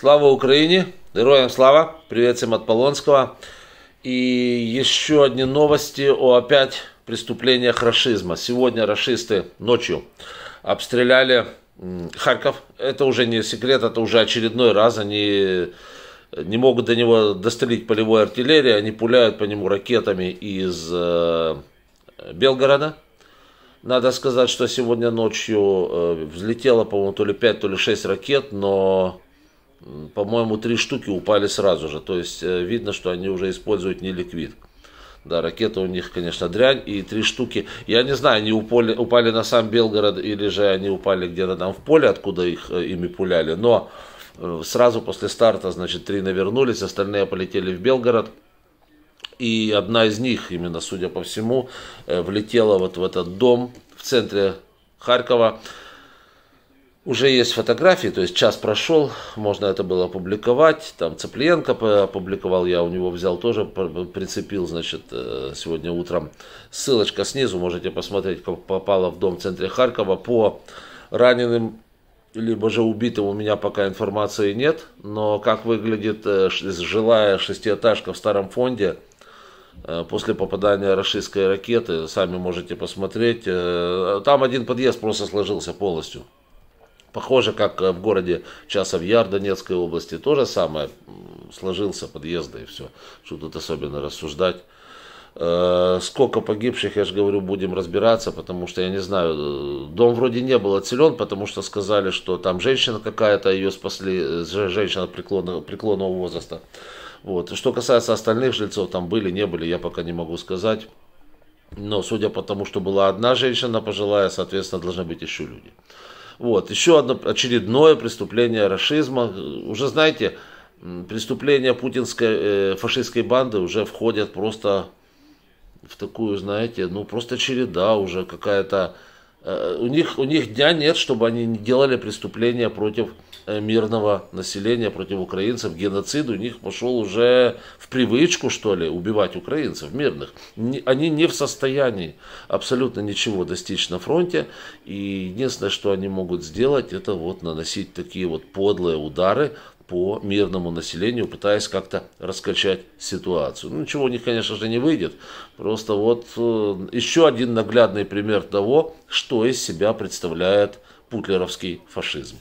Слава Украине! Героям слава! Привет всем от Полонского! И еще одни новости о опять преступлениях расизма. Сегодня расисты ночью обстреляли Харьков. Это уже не секрет, это уже очередной раз. Они э, не могут до него дострелить полевой артиллерии, они пуляют по нему ракетами из э, Белгорода. Надо сказать, что сегодня ночью э, взлетело, по-моему, то ли 5, то ли 6 ракет, но по-моему, три штуки упали сразу же. То есть э, видно, что они уже используют не ликвид. Да, ракета у них, конечно, дрянь. И три штуки, я не знаю, они упали, упали на сам Белгород или же они упали где-то там в поле, откуда их э, ими пуляли. Но э, сразу после старта, значит, три навернулись, остальные полетели в Белгород. И одна из них, именно, судя по всему, влетела вот в этот дом в центре Харькова. Уже есть фотографии, то есть час прошел, можно это было опубликовать. Там Цыпленко опубликовал, я у него взял тоже, прицепил, значит, э, сегодня утром. Ссылочка снизу, можете посмотреть, как попало в дом в центре Харькова. По раненым либо же убитым у меня пока информации нет, но как выглядит э, жилая шестиэтажка в старом фонде э, – после попадания российской ракеты. Сами можете посмотреть. Там один подъезд просто сложился полностью. Похоже, как э, в городе Часовьяр Донецкой области, то же самое, сложился подъезды и все, что тут особенно рассуждать. Э, сколько погибших, я же говорю, будем разбираться, потому что, я не знаю, э, дом вроде не был отселен, потому что сказали, что там женщина какая-то, ее спасли, женщина преклонного, преклонного возраста. Вот. Что касается остальных жильцов, там были, не были, я пока не могу сказать. Но судя по тому, что была одна женщина пожилая, соответственно, должны быть еще люди. Вот, еще одно очередное преступление расизма. Уже знаете, преступления путинской э, фашистской банды уже входят просто в такую, знаете, ну просто череда уже какая-то. Э, у, них, у них дня нет, чтобы они не делали преступления против Э, мирного населения против украинцев, геноцид у них пошел уже в привычку, что ли, убивать украинцев мирных. Они не в состоянии абсолютно ничего достичь на фронте, и единственное, что они могут сделать, это вот наносить такие вот подлые удары по мирному населению, пытаясь как-то раскачать ситуацию. Ну, ничего у них, конечно же, не выйдет. Просто вот э, еще один наглядный пример того, что из себя представляет путлеровский фашизм.